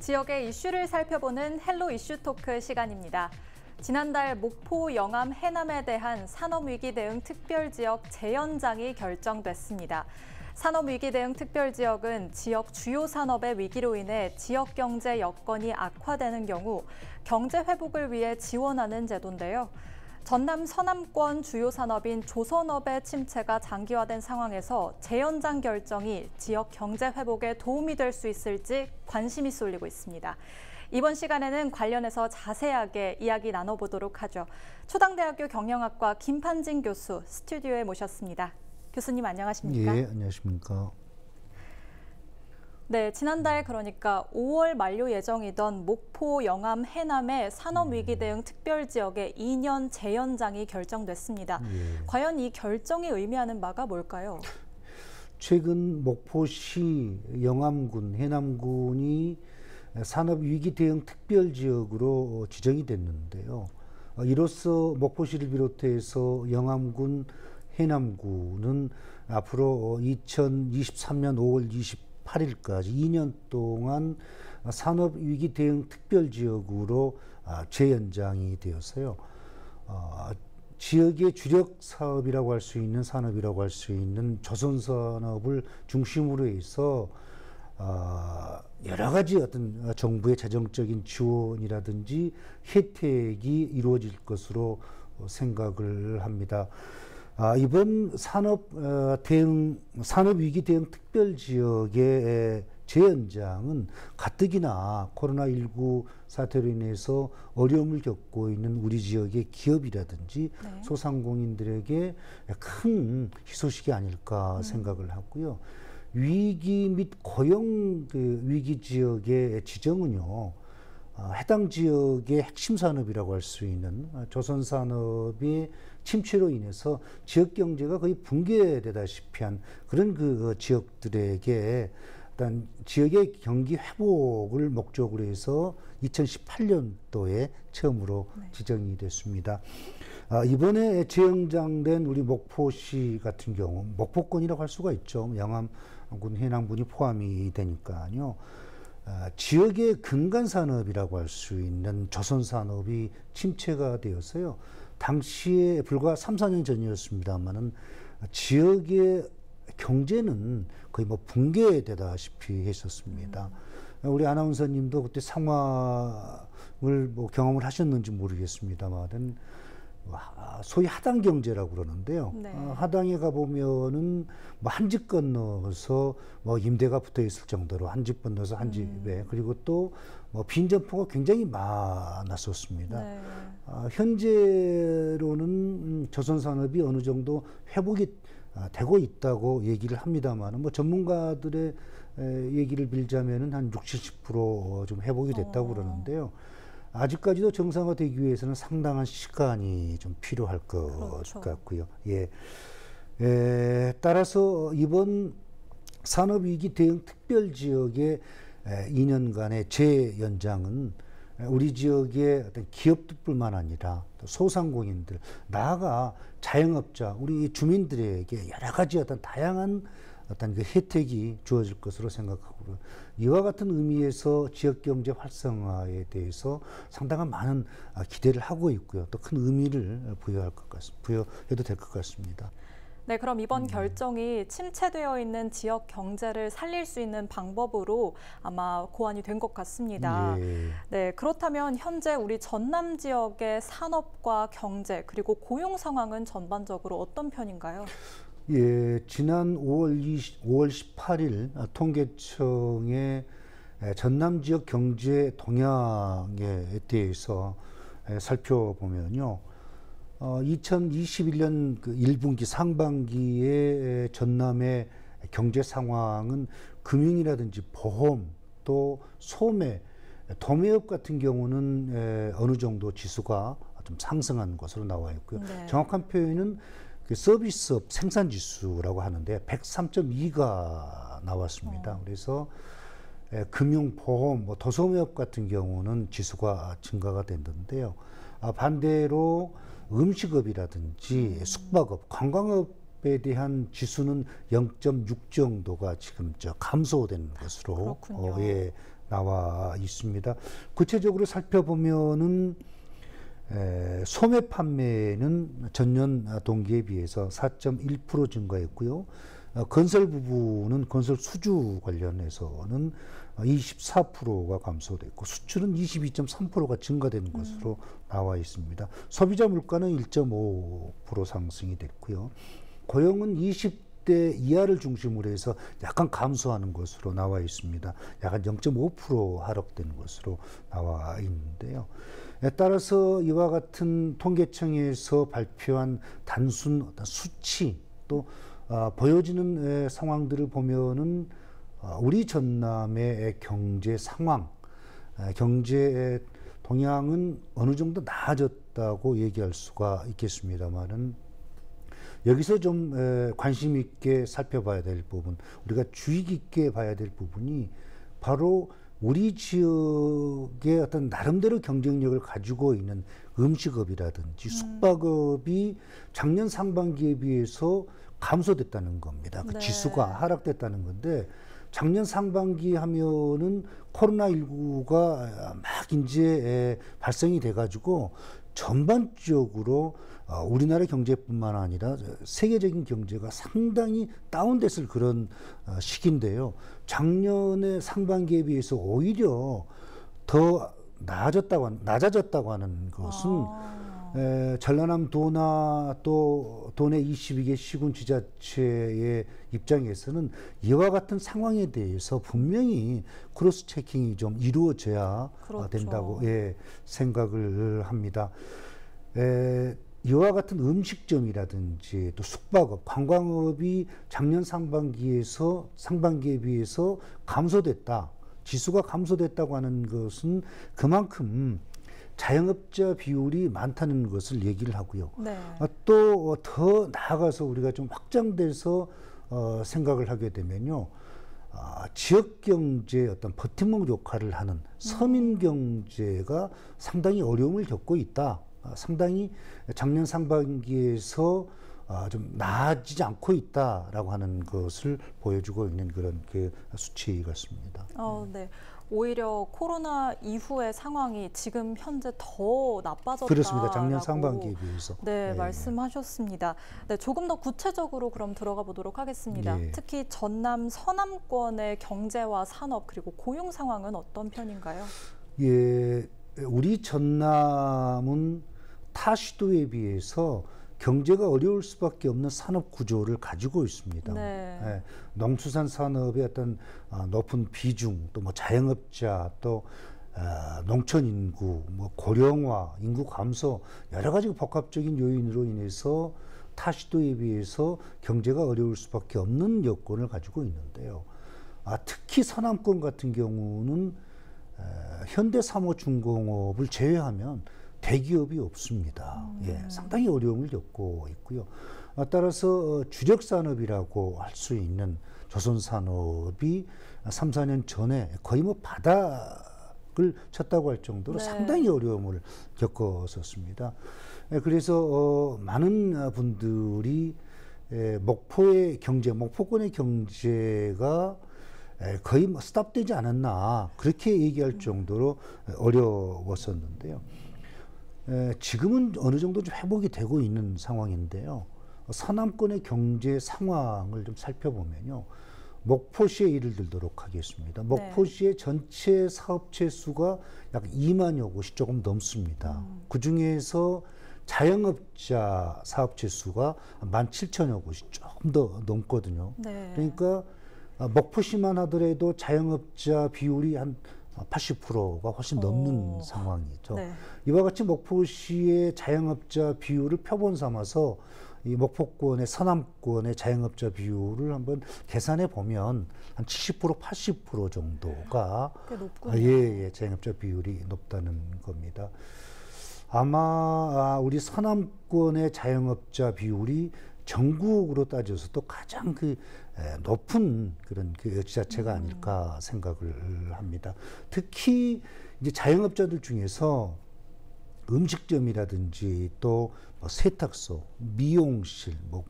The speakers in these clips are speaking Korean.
지역의 이슈를 살펴보는 헬로 이슈 토크 시간입니다. 지난달 목포 영암 해남에 대한 산업위기 대응 특별지역 재연장이 결정됐습니다. 산업위기 대응 특별지역은 지역 주요 산업의 위기로 인해 지역 경제 여건이 악화되는 경우 경제 회복을 위해 지원하는 제도인데요. 전남 서남권 주요 산업인 조선업의 침체가 장기화된 상황에서 재연장 결정이 지역 경제 회복에 도움이 될 수 있을지 관심이 쏠리고 있습니다. 이번 시간에는 관련해서 자세하게 이야기 나눠보도록 하죠. 초당대학교 경영학과 김판진 교수 스튜디오에 모셨습니다. 교수님 안녕하십니까? 예, 안녕하십니까? 네, 지난달 그러니까 5월 만료 예정이던 목포, 영암, 해남의 산업위기 음. 대응 특별지역의 2년 재연장이 결정됐습니다. 예. 과연 이 결정이 의미하는 바가 뭘까요? 최근 목포시, 영암군, 해남군이 산업위기 대응 특별지역으로 지정이 됐는데요. 이로써 목포시를 비롯해서 영암군, 해남군은 앞으로 2023년 5월 8일까지 2년 동안 산업 위기 대응 특별 지역으로 아, 재연장이 되었어요. 아, 지역의 주력 사업이라고 할 수 있는 산업이라고 할 수 있는 조선 산업을 중심으로 해서 아, 여러 가지 어떤 정부의 재정적인 지원이라든지 혜택이 이루어질 것으로 생각을 합니다. 아, 이번 산업 어, 대응 산업 위기 대응 특별 지역의 재현장은 가뜩이나 코로나19 사태로 인해서 어려움을 겪고 있는 우리 지역의 기업이라든지 네. 소상공인들에게 큰 희소식이 아닐까 음. 생각을 하고요. 위기 및 고용 그 위기 지역의 지정은요. 어, 해당 지역의 핵심 산업이라고 할 수 있는 어, 조선 산업이 침체로 인해서 지역 경제가 거의 붕괴되다시피 한 그런 그, 그 지역들에게 일단 지역의 경기 회복을 목적으로 해서 2018년도에 처음으로 네. 지정이 됐습니다. 아, 이번에 재형장된 우리 목포시 같은 경우 목포권이라고 할 수가 있죠. 영암군 해남군이 포함이 되니까요. 아, 지역의 근간 산업이라고 할 수 있는 조선 산업이 침체가 되었어요 당시에 불과 3, 4년 전이었습니다만 지역의 경제는 거의 뭐 붕괴되다시피 했었습니다. 음. 우리 아나운서님도 그때 상황을 뭐 경험을 하셨는지 모르겠습니다만 소위 하당 경제라고 그러는데요. 네. 어, 하당에 가보면은 뭐 한 집 건너서 뭐 임대가 붙어 있을 정도로 한 집 건너서 한 음. 집에 그리고 또 뭐 빈점포가 굉장히 많았었습니다. 네. 아, 현재로는 음, 조선 산업이 어느 정도 회복이 아, 되고 있다고 얘기를 합니다만 뭐 전문가들의 얘기를 빌자면은 한 60, 70%좀 어, 회복이 됐다고 어. 그러는데요. 아직까지도 정상화되기 위해서는 상당한 시간이 좀 필요할 것 그렇죠. 같고요. 예. 에, 예, 따라서 이번 산업위기 대응 특별지역의 2년간의 재연장은 우리 지역의 어떤 기업들뿐만 아니라 소상공인들, 나아가 자영업자, 우리 주민들에게 여러 가지 어떤 다양한 어떤 그 혜택이 주어질 것으로 생각하고요. 이와 같은 의미에서 지역경제 활성화에 대해서 상당한 많은 아, 기대를 하고 있고요. 또 큰 의미를 부여할 것 같습니다. 부여해도 될 것 같습니다. 네, 그럼 이번 음. 결정이 침체되어 있는 지역 경제를 살릴 수 있는 방법으로 아마 고안이 된 것 같습니다. 예. 네, 그렇다면 현재 우리 전남 지역의 산업과 경제 그리고 고용 상황은 전반적으로 어떤 편인가요? 예, 지난 5월, 20, 5월 18일 통계청의 전남 지역 경제 동향에 대해서 살펴보면요. 어, 2021년 그 1분기 상반기에 전남의 경제 상황은 금융이라든지 보험 또 소매, 도매업 같은 경우는 에, 어느 정도 지수가 좀 상승한 것으로 나와 있고요. 네. 정확한 표현은 그 서비스업 생산지수라고 하는데 103.2가 나왔습니다. 어. 그래서 예, 금융, 보험, 뭐 도소매업 같은 경우는 지수가 증가가 됐는데요. 아, 반대로 음식업이라든지 음. 숙박업, 관광업에 대한 지수는 0.6 정도가 지금 저 감소된 것으로 어, 예, 나와 있습니다. 구체적으로 살펴보면은 에, 소매 판매는 전년 동기에 비해서 4.1% 증가했고요. 어, 건설 부분은 건설 수주 관련해서는 24%가 감소됐고 수출은 22.3%가 증가된 음. 것으로 나와 있습니다. 소비자 물가는 1.5% 상승이 됐고요. 고용은 20대 이하를 중심으로 해서 약간 감소하는 것으로 나와 있습니다. 약간 0.5% 하락된 것으로 나와 있는데요. 따라서 이와 같은 통계청에서 발표한 단순 어떤 수치 또 어, 보여지는 에, 상황들을 보면은 어, 우리 전남의 경제 상황, 에, 경제 동향은 어느 정도 나아졌다고 얘기할 수가 있겠습니다만은 여기서 좀 에, 관심 있게 살펴봐야 될 부분, 우리가 주의 깊게 봐야 될 부분이 바로 우리 지역의 어떤 나름대로 경쟁력을 가지고 있는 음식업이라든지 음. 숙박업이 작년 상반기에 비해서 감소됐다는 겁니다. 그 네. 지수가 하락됐다는 건데 작년 상반기 하면은 코로나19가 막 이제 발생이 돼가지고 전반적으로 어, 우리나라 경제뿐만 아니라 세계적인 경제가 상당히 다운됐을 그런 어, 시기인데요. 작년에 상반기에 비해서 오히려 더 나아졌다고 낮아졌다고 하는 것은 아. 에, 전라남 도나 또 도내 22개 시군 지자체의 입장에서는 이와 같은 상황에 대해서 분명히 크로스 체킹이 좀 이루어져야 그렇죠. 된다고 예, 생각을 합니다. 에, 이와 같은 음식점이라든지 또 숙박업, 관광업이 작년 상반기에서 상반기에 비해서 감소됐다. 지수가 감소됐다고 하는 것은 그만큼 자영업자 비율이 많다는 것을 얘기를 하고요. 네. 아, 또더 나아가서 우리가 좀 확장돼서 어, 생각을 하게 되면요. 어, 지역 경제 어떤 버팀목 역할을 하는 서민 음. 경제가 상당히 어려움을 겪고 있다. 어, 상당히 작년 상반기에서 어, 좀 나아지지 않고 있다라고 하는 것을 보여주고 있는 그런 그 수치 같습니다. 어, 네. 네. 오히려 코로나 이후의 상황이 지금 현재 더 나빠졌다. 그렇습니다. 작년 상반기에 비해서. 네, 네. 말씀하셨습니다. 네, 조금 더 구체적으로 그럼 들어가 보도록 하겠습니다. 네. 특히 전남 서남권의 경제와 산업 그리고 고용 상황은 어떤 편인가요? 예, 우리 전남은 타 시도에 비해서 경제가 어려울 수밖에 없는 산업 구조를 가지고 있습니다. 네. 예, 농수산 산업의 어떤 어, 높은 비중, 또 뭐 자영업자, 또 어, 농촌 인구, 뭐 고령화, 인구 감소 여러 가지 복합적인 요인으로 인해서 타시도에 비해서 경제가 어려울 수밖에 없는 여건을 가지고 있는데요. 아, 특히 서남권 같은 경우는 에, 어, 현대 삼호중공업을 제외하면 대기업이 없습니다. 음. 예, 상당히 어려움을 겪고 있고요. 아, 따라서 어, 주력 산업이라고 할 수 있는 조선 산업이 3, 4년 전에 거의 뭐 바닥을 쳤다고 할 정도로 네. 상당히 어려움을 겪었었습니다. 예, 그래서 어, 많은 분들이 예, 목포의 경제, 목포권의 경제가 예, 거의 뭐 스탑되지 않았나 그렇게 얘기할 음. 정도로 어려웠었는데요. 지금은 어느 정도 좀 회복이 되고 있는 상황인데요. 서남권의 경제 상황을 좀 살펴보면요. 목포시에 예를 들도록 하겠습니다. 네. 목포시의 네. 전체 사업체 수가 약 2만여 곳이 조금 넘습니다. 음. 그 중에서 자영업자 사업체 수가 1 7천여 곳이 조금 더 넘거든요. 네. 그러니까 아, 목포시만 하더라도 자영업자 비율이 한 80%가 어, 훨씬 넘는 어. 상황이죠. 네. 이와 같이 목포시의 자영업자 비율을 표본 삼아서 이 목포권의 서남권의 자영업자 비율을 한번 계산해 보면 한 70% 80% 정도가 예예 아, 예, 자영업자 비율이 높다는 겁니다. 아마 아, 우리 서남권의 자영업자 비율이 전국으로 따져서도 가장 그 예, 높은 그런 그 지자체가 아닐까 생각을 합니다. 특히 이제 자영업자들 중에서 음식점이라든지 또뭐 세탁소, 미용실, 뭐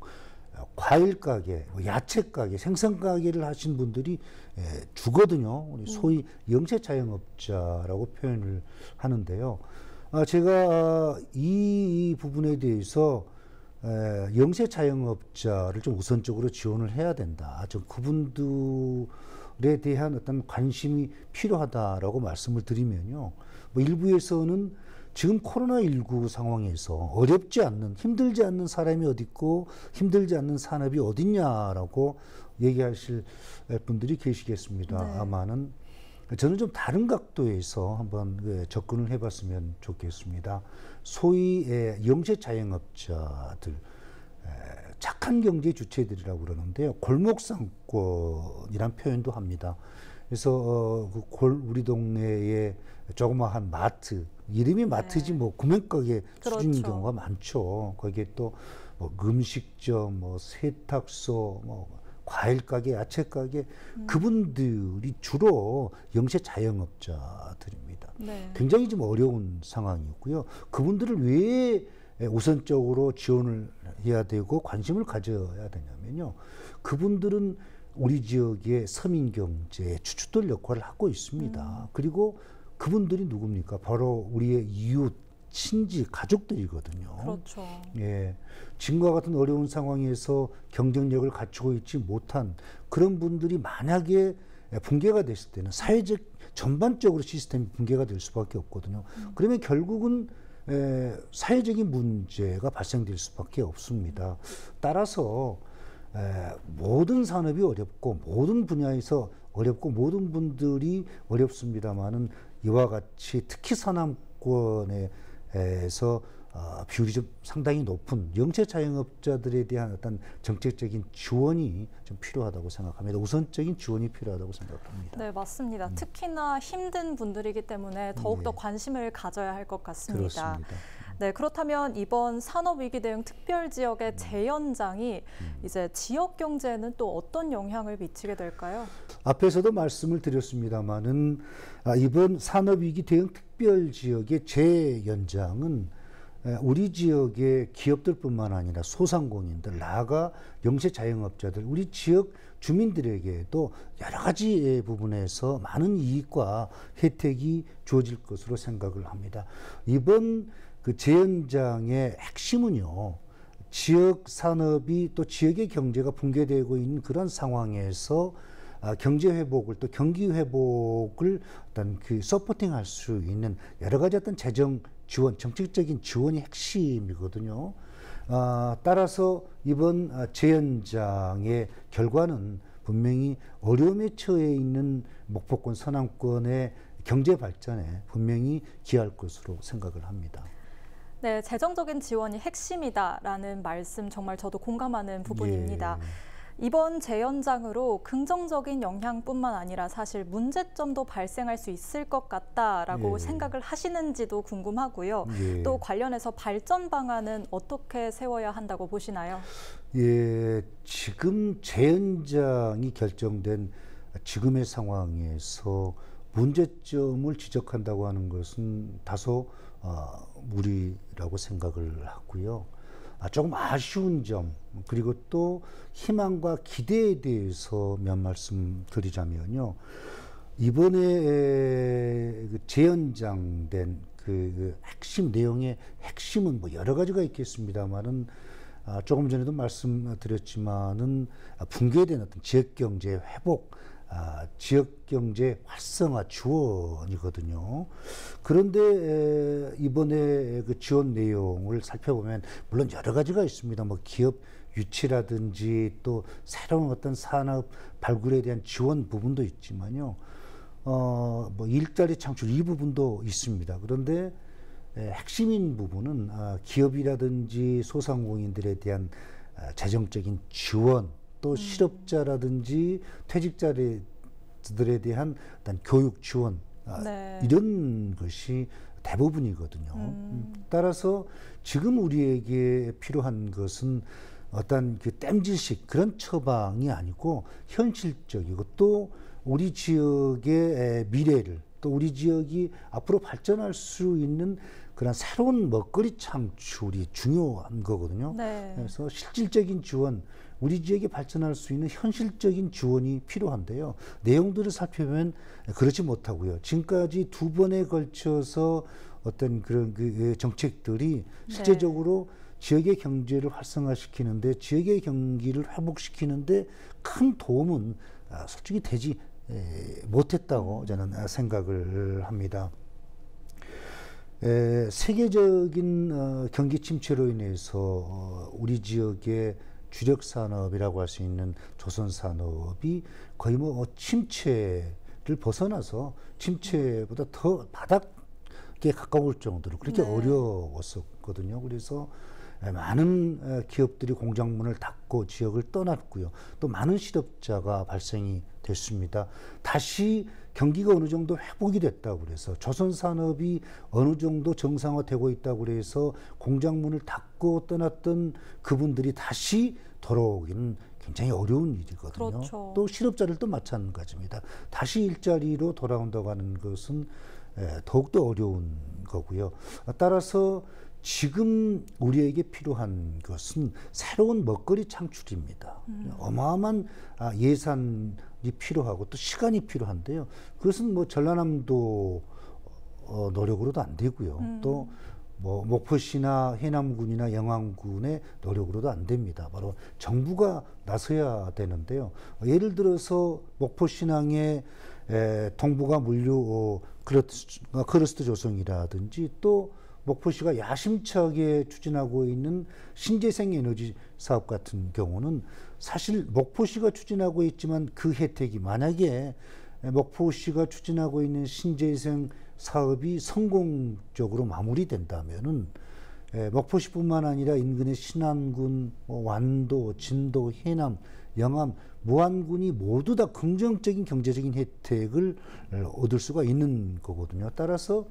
어, 과일 가게, 뭐 야채 가게, 생선 가게를 하신 분들이 예, 주거든요. 우리 네. 소위 영세 자영업자라고 표현을 하는데요. 아, 제가 이 부분에 대해서 영세 자영업자를 좀 우선적으로 지원을 해야 된다. 좀 그분들에 대한 어떤 관심이 필요하다라고 말씀을 드리면요. 뭐 일부에서는 지금 코로나19 상황에서 어렵지 않는, 힘들지 않는 사람이 어딨고, 힘들지 않는 산업이 어딨냐라고 얘기하실 분들이 계시겠습니다. 네. 아마는 저는 좀 다른 각도에서 한번 그 접근을 해봤으면 좋겠습니다. 소위 영세 자영업자들, 착한 경제 주체들이라고 그러는데요. 골목상권이란 표현도 합니다. 그래서 어, 그골 우리 동네에 조그마한 마트 이름이 마트지 네. 뭐 구멍가게 그렇죠. 수준 경우가 많죠. 거기에 또뭐 음식점, 뭐 세탁소, 뭐 과일 가게, 야채 가게 음. 그분들이 주로 영세 자영업자들입니다. 네. 굉장히 좀 어려운 상황이었고요. 그분들을 왜 우선적으로 지원을 해야 되고 관심을 가져야 되냐면요. 그분들은 우리 지역의 서민 경제의 주돌 역할을 하고 있습니다. 음. 그리고 그분들이 누굽니까? 바로 우리의 이웃 친지 가족들이거든요. 그렇죠. 예. 지금과 같은 어려운 상황에서 경쟁력을 갖추고 있지 못한 그런 분들이 만약에 붕괴가 됐을 때는 사회적 전반적으로 시스템이 붕괴가 될 수밖에 없거든요. 음. 그러면 결국은 에, 사회적인 문제가 발생될 수밖에 없습니다. 따라서 에, 모든 산업이 어렵고 모든 분야에서 어렵고 모든 분들이 어렵습니다만은 이와 같이 특히 서남권의 에서 어, 비율이 좀 상당히 높은 영세 자영업자들에 대한 어떤 정책적인 지원이 좀 필요하다고 생각합니다. 우선적인 지원이 필요하다고 생각합니다. 네, 맞습니다. 음. 특히나 힘든 분들이기 때문에 더욱더 네. 관심을 가져야 할 것 같습니다. 그렇습니다. 네, 그렇다면 이번 산업위기 대응 특별지역의 음. 재연장이 음. 이제 지역 경제에는 또 어떤 영향을 미치게 될까요? 앞에서도 말씀을 드렸습니다만은 아, 이번 산업위기 대응 특 특별 지역의 재연장은 우리 지역의 기업들뿐만 아니라 소상공인들, 나아가 영세 자영업자들, 우리 지역 주민들에게도 여러 가지 부분에서 많은 이익과 혜택이 주어질 것으로 생각을 합니다. 이번 그 재연장의 핵심은요, 지역 산업이 또 지역의 경제가 붕괴되고 있는 그런 상황에서 아, 경제 회복을 또 경기 회복을 어떤 그 서포팅할 수 있는 여러 가지 어떤 재정 지원, 정책적인 지원이 핵심이거든요. 어, 따라서 이번 아, 재연장의 결과는 분명히 어려움에 처해 있는 목포권 서남권의 경제 발전에 분명히 기여할 것으로 생각을 합니다. 네, 재정적인 지원이 핵심이다라는 말씀 정말 저도 공감하는 부분입니다. 예. 이번 재연장으로 긍정적인 영향뿐만 아니라 사실 문제점도 발생할 수 있을 것 같다라고 예. 생각을 하시는지도 궁금하고요. 예. 또 관련해서 발전 방안은 어떻게 세워야 한다고 보시나요? 예, 지금 재연장이 결정된 지금의 상황에서 문제점을 지적한다고 하는 것은 다소 어, 무리라고 생각을 하고요. 아, 조금 아쉬운 점, 그리고 또 희망과 기대에 대해서 몇 말씀 드리자면요. 이번에 그 재연장된 그, 그 핵심 내용의 핵심은 뭐 여러 가지가 있겠습니다만은 아, 조금 전에도 말씀드렸지만은 아, 붕괴된 어떤 지역 경제 회복, 아, 지역 경제 활성화 지원이거든요. 그런데 이번에 그 지원 내용을 살펴보면 물론 여러 가지가 있습니다. 뭐 기업 유치라든지 또 새로운 어떤 산업 발굴에 대한 지원 부분도 있지만요. 어, 뭐 일자리 창출 이 부분도 있습니다. 그런데 핵심인 부분은 아, 기업이라든지 소상공인들에 대한 아, 재정적인 지원 또 음. 실업자라든지 퇴직자들에 대한 일단 교육 지원 아, 네. 이런 것이 대부분이거든요. 음. 따라서 지금 우리에게 필요한 것은 어떤 그 땜질식 그런 처방이 아니고 현실적이고 또 우리 지역의 미래를 또 우리 지역이 앞으로 발전할 수 있는 그런 새로운 먹거리 창출이 중요한 거거든요. 네. 그래서 실질적인 지원, 우리 지역이 발전할 수 있는 현실적인 지원이 필요한데요. 내용들을 살펴보면 그렇지 못하고요. 지금까지 두 번에 걸쳐서 어떤 그런 그, 그 정책들이 네. 실제적으로 네. 지역의 경제를 활성화시키는데 지역의 경기를 회복시키는데 큰 도움은 아, 솔직히 되지 못했다고 저는 아, 생각을 합니다. 에, 세계적인 어, 경기 침체로 인해서 어, 우리 지역의 주력 산업이라고 할 수 있는 조선 산업이 거의 뭐 어, 침체를 벗어나서 침체보다 더 바닥에 가까울 정도로 그렇게 네. 어려웠었거든요. 그래서 예, 많은 어, 기업들이 공장 문을 닫고 지역을 떠났고요. 또 많은 실업자가 발생이 됐습니다. 다시 경기가 어느 정도 회복이 됐다고 그래서 조선 산업이 어느 정도 정상화되고 있다고 그래서 공장 문을 닫고 떠났던 그분들이 다시 돌아오기는 굉장히 어려운 일이거든요. 그렇죠. 또 실업자를 또 마찬가지입니다. 다시 일자리로 돌아온다고 하는 것은 예, 더욱더 어려운 거고요. 따라서 지금 우리에게 필요한 것은 새로운 먹거리 창출입니다. 음. 어마어마한 아, 예산이 필요하고 또 시간이 필요한데요. 그것은 뭐 전라남도 어, 노력으로도 안 되고요. 음. 또뭐 목포시나 해남군이나 영암군의 노력으로도 안 됩니다. 바로 정부가 나서야 되는데요. 예를 들어서 목포신항에 동북아 물류 어, 크러스트 조성이라든지 또 목포시가 야심차게 추진하고 있는 신재생 에너지 사업 같은 경우는 사실 목포시가 추진하고 있지만 그 혜택이 만약에 목포시가 추진하고 있는 신재생 사업이 성공적으로 마무리된다면은 예, 목포시뿐만 아니라 인근의 신안군, 뭐 완도, 진도, 해남, 영암, 무안군이 모두 다 긍정적인 경제적인 혜택을 얻을 수가 있는 거거든요. 따라서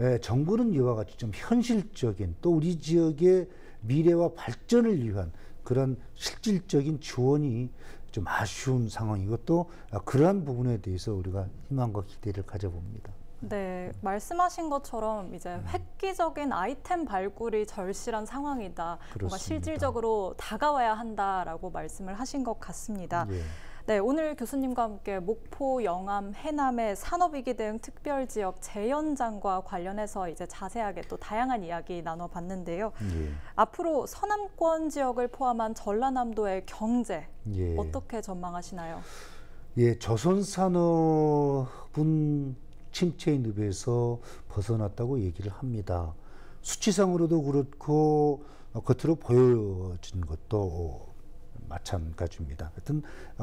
에, 예, 정부는 이와 같이 좀 현실적인 또 우리 지역의 미래와 발전을 위한 그런 실질적인 지원이 좀 아쉬운 상황이고 또 그러한 부분에 대해서 우리가 희망과 기대를 가져봅니다. 네, 말씀하신 것처럼 이제 음. 획기적인 아이템 발굴이 절실한 상황이다. 그렇습니다. 뭔가 실질적으로 다가와야 한다라고 말씀을 하신 것 같습니다. 예. 네, 오늘 교수님과 함께 목포, 영암, 해남의 산업위기 등 특별지역 재현장과 관련해서 이제 자세하게 또 다양한 이야기 나눠봤는데요. 예. 앞으로 서남권 지역을 포함한 전라남도의 경제 예. 어떻게 전망하시나요? 예, 조선산업은 침체 누비에서 벗어났다고 얘기를 합니다. 수치상으로도 그렇고 겉으로 보여진 것도 마찬가지입니다. 하여튼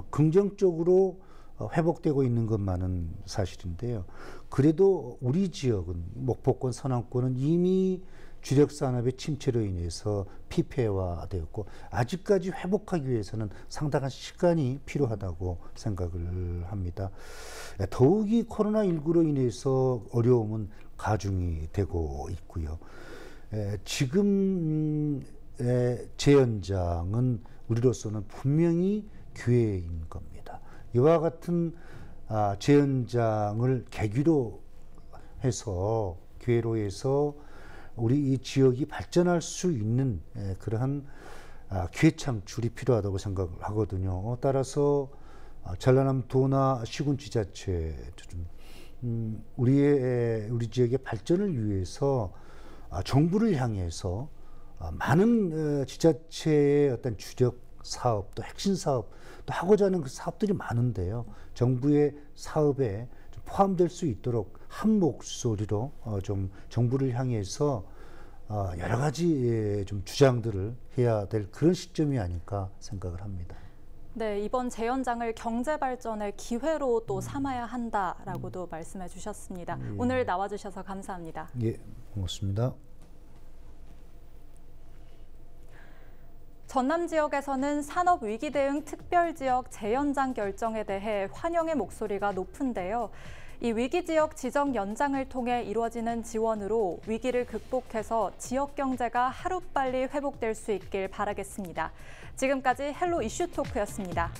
긍정적으로 어, 회복되고 있는 것만은 사실인데요. 그래도 우리 지역은 목포권 서남권은 이미 주력 산업의 침체로 인해서 피폐화되었고 아직까지 회복하기 위해서는 상당한 시간이 필요하다고 생각을 합니다. 예, 더욱이 코로나 19로 인해서 어려움은 가중이 되고 있고요. 예, 지금 재연장은 우리로서는 분명히 교회인 겁니다. 이와 같은 아, 재현장을 계기로 해서 기회로 해서 우리 이 지역이 발전할 수 있는 예, 그러한 아, 회 창출이 필요하다고 생각을 하거든요. 따라서 아, 전라남도나 시군 지자체 좀 음, 우리의 우리 지역의 발전을 위해서 아, 정부를 향해서 어, 많은 어, 지자체의 어떤 주력 사업 또 핵심 사업 또 하고자 하는 그 사업들이 많은데요. 정부의 사업에 포함될 수 있도록 한 목소리로 어, 좀 정부를 향해서 여러 가지 예, 좀 주장들을 해야 될 그런 시점이 아닐까 생각을 합니다. 네, 이번 재연장을 경제 발전의 기회로 또 음. 삼아야 한다라고도 말씀해 주셨습니다. 예. 오늘 나와 주셔서 감사합니다. 예, 고맙습니다. 전남 지역에서는 산업 위기 대응 특별 지역 재연장 결정에 대해 환영의 목소리가 높은데요. 이 위기 지역 지정 연장을 통해 이루어지는 지원으로 위기를 극복해서 지역 경제가 하루빨리 회복될 수 있길 바라겠습니다. 지금까지 헬로 이슈 토크였습니다.